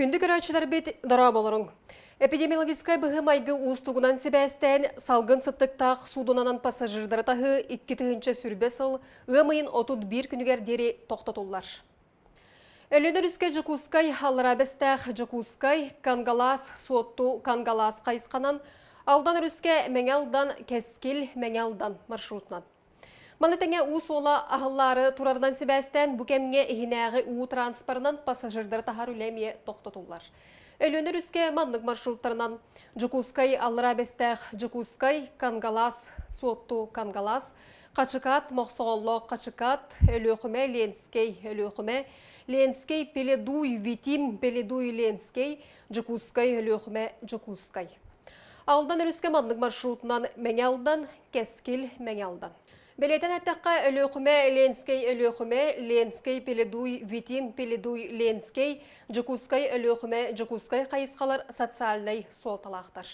Күнді көрәчілер бет дара болырың. Эпидемиологическай бұғы майғы ұстығынан себәстән салғын сыттықтақ судынанан пассажирдары тағы 2-тігінші сүрбесіл ғымайын 31 күнігер дері тоқтатулар. Әлінер үске жүкускай, алырабестәқ жүкускай, кангалас, сотту, кангалас қайысқанан, алдан үске мәңәлдан, кәскіл, мәңәлдан маршрутнан. Манытыңа у сола ахыллары турардан Сибестен, бүкемге ихинәғи у транспорнан пассажирдар тахар үлеме тоқтатулар. Өлөнөр үске манлык маршруттарынан Джукускай Алрабестәх, Джукускай Кангалас, Суотту Кангалас, Качыкат, Моксоголло Качыкат, Өлөхүмө Ленскей, Өлөхүмө Ленскей, Пеледуй Витим, Пеледуй Ленскей, Джукускай Өлөхүмө Джукускай. Алдан өріске мандың маршрутынан Мәңәлдан, Кәскіл Мәңәлдан. Белетен өлі өлеқіме Ленскей өлеқіме, Ленскей пеледуй, Витим пеледуй Ленскей, Джекускай өлеқіме, Джекускай қайысқалар социальный сол талақтар.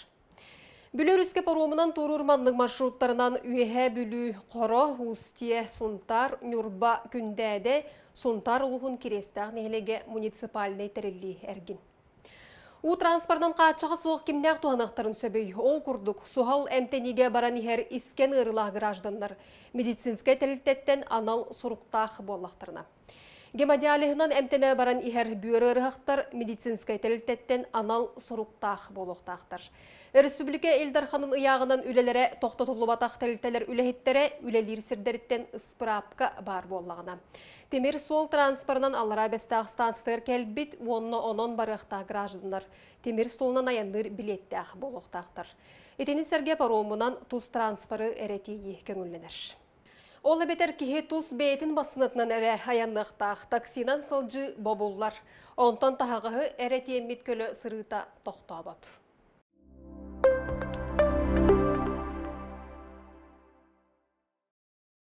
Бүлі мандың маршруттарынан үйәһә бүлү қоро, устие, сунтар, нюрба күндәде, сунтар улухун кирестәғ нелеге муниципальный тәрелли У транспортнқа суық оқ кемнәк сөбей. Ол күрдік сұхал әмтенеге баран ихер іскен ұрылағы граждандар. Медицинске анал сұруқтақ болақтырына. Гемодиалиһынан МТН баран иһәр бүйөрі ырғақтар медицинскай тәлілтеттен анал соруқтақ болуқтақтар. Республика Элдарханын ұяғынан үлелері тоқтатулы батақ тәлілтелер үләхеттері үлелер сірдеріттен ұспырапқа бар боллағына. Темир сол транспорнан алыра бәстақ станцтығыр кәлбіт онны 10 барықта граждандар. Темир солынан аяндыр билеттәқ болуқтақтар. Етені сәрге паромынан тус транспоры әретейі көңілленер. Ол әбетер кейі туз бейтін басынатынан әрі аяннақтақ таксинан сылжы бобуллар. Онтан тағығы әрі теміткөлі көлі сырыта